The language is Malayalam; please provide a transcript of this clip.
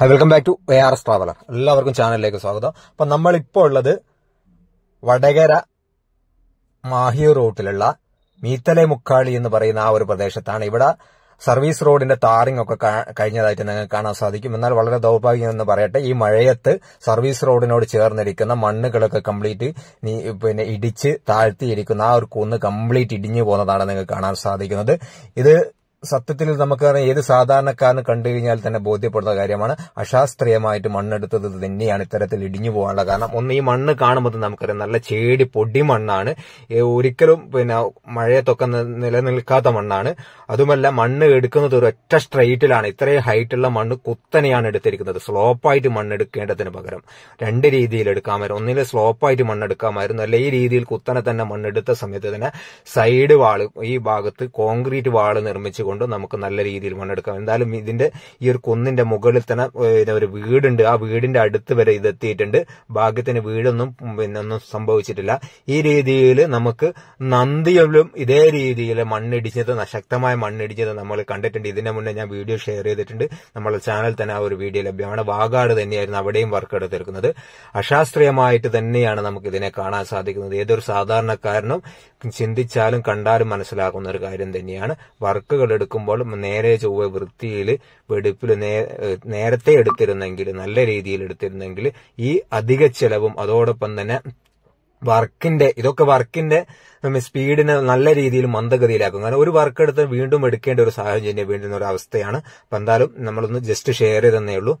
high welcome back to A R S traveller എല്ലാവർക്കും ചാനലിലേക്ക് സ്വാഗതം അപ്പൊ നമ്മളിപ്പോ ഉള്ളത് വടകര മാഹിയൂർ റൂട്ടിലുള്ള മീത്തലെ മുക്കാളി എന്ന് പറയുന്ന ആ ഒരു പ്രദേശത്താണ് ഇവിടെ സർവീസ് റോഡിന്റെ ടാറിംഗ് ഒക്കെ കഴിഞ്ഞതായിട്ട് നിങ്ങൾക്ക് കാണാൻ സാധിക്കും എന്നാൽ വളരെ ദൗർഭാഗ്യം എന്ന് പറയട്ടെ ഈ മഴയത്ത് സർവീസ് റോഡിനോട് ചേർന്നിരിക്കുന്ന മണ്ണുകളൊക്കെ കംപ്ലീറ്റ് പിന്നെ ഇടിച്ച് താഴ്ത്തിയിരിക്കുന്ന ആ ഒരു കുന്ന് കംപ്ലീറ്റ് ഇടിഞ്ഞു പോകുന്നതാണ് നിങ്ങൾക്ക് കാണാൻ സാധിക്കുന്നത് ഇത് സത്യത്തിൽ നമുക്കറിയാം ഏത് സാധാരണക്കാരനും കണ്ടു കഴിഞ്ഞാൽ തന്നെ ബോധ്യപ്പെടുന്ന കാര്യമാണ് അശാസ്ത്രീയമായിട്ട് മണ്ണെടുത്തത് തന്നെയാണ് ഇത്തരത്തിൽ ഇടിഞ്ഞു പോകാനുള്ള കാരണം ഒന്ന് ഈ മണ്ണ് കാണുമ്പോൾ നമുക്കറിയാം നല്ല ചേടി പൊടി മണ്ണാണ് ഒരിക്കലും പിന്നെ മഴയത്തൊക്കെ നിലനിൽക്കാത്ത മണ്ണാണ് അതുമല്ല മണ്ണ് എടുക്കുന്നത് ഒരു ഒറ്റ സ്ട്രൈറ്റിലാണ് ഇത്രയും ഹൈറ്റുള്ള മണ്ണ് കുത്തനെയാണ് എടുത്തിരിക്കുന്നത് സ്ലോപ്പായിട്ട് മണ്ണ് എടുക്കേണ്ടതിന് പകരം രണ്ട് രീതിയിൽ എടുക്കാമായിരുന്നു ഒന്നിലെ സ്ലോപ്പായിട്ട് മണ്ണെടുക്കാമായിരുന്നു അല്ല ഈ രീതിയിൽ കുത്തനെ തന്നെ മണ്ണെടുത്ത സമയത്ത് തന്നെ സൈഡ് വാള് ഈ ഭാഗത്ത് കോൺക്രീറ്റ് വാള് നിർമ്മിച്ചു കൊണ്ട് നമുക്ക് നല്ല രീതിയിൽ മണ്ണെടുക്കാം എന്തായാലും ഇതിന്റെ ഈ ഒരു കുന്നിന്റെ മുകളിൽ തന്നെ ഒരു വീടുണ്ട് ആ വീടിന്റെ അടുത്ത് വരെ ഇത് എത്തിയിട്ടുണ്ട് ഭാഗ്യത്തിന് വീടൊന്നും പിന്നെ ഒന്നും സംഭവിച്ചിട്ടില്ല ഈ രീതിയിൽ നമുക്ക് നന്ദിയിലും ഇതേ രീതിയിൽ മണ്ണിടിച്ചത് ശക്തമായ മണ്ണിടിച്ചത് നമ്മൾ കണ്ടിട്ടുണ്ട് ഇതിന്റെ മുന്നേ ഞാൻ വീഡിയോ ഷെയർ ചെയ്തിട്ടുണ്ട് നമ്മുടെ ചാനൽ തന്നെ ആ ഒരു വീഡിയോ ലഭ്യമാണ് വാഗാട് തന്നെയായിരുന്നു അവിടെയും വർക്ക് എടുത്തിരിക്കുന്നത് അശാസ്ത്രീയമായിട്ട് തന്നെയാണ് നമുക്ക് ഇതിനെ കാണാൻ സാധിക്കുന്നത് ഏതൊരു സാധാരണക്കാരനും ചിന്തിച്ചാലും കണ്ടാലും മനസ്സിലാക്കുന്ന ഒരു കാര്യം തന്നെയാണ് വർക്കുകൾ എടുക്കുമ്പോൾ നേരെ ചൊവ്വ വൃത്തിയിൽ വെടിപ്പിൽ നേരത്തെ എടുത്തിരുന്നെങ്കിൽ നല്ല രീതിയിൽ എടുത്തിരുന്നെങ്കിൽ ഈ അധിക ചെലവും അതോടൊപ്പം തന്നെ വർക്കിന്റെ ഇതൊക്കെ വർക്കിന്റെ സ്പീഡിനെ നല്ല രീതിയിൽ മന്ദഗതിയിലാക്കും കാരണം ഒരു വർക്ക് എടുത്ത് വീണ്ടും എടുക്കേണ്ട ഒരു സാഹചര്യം വീണ്ടും ഒരു അവസ്ഥയാണ് അപ്പൊ എന്തായാലും നമ്മളൊന്ന് ജസ്റ്റ് ഷെയർ ചെയ്തെന്നേ ഉള്ളൂ